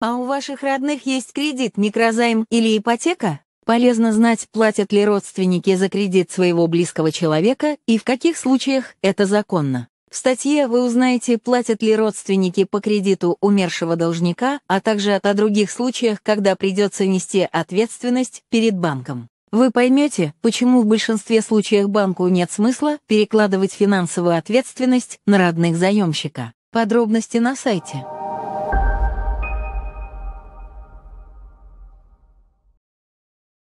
А у ваших родных есть кредит, микрозайм или ипотека? Полезно знать, платят ли родственники за кредит своего близкого человека и в каких случаях это законно. В статье вы узнаете, платят ли родственники по кредиту умершего должника, а также о других случаях, когда придется нести ответственность перед банком. Вы поймете, почему в большинстве случаев банку нет смысла перекладывать финансовую ответственность на родных заемщика. Подробности на сайте.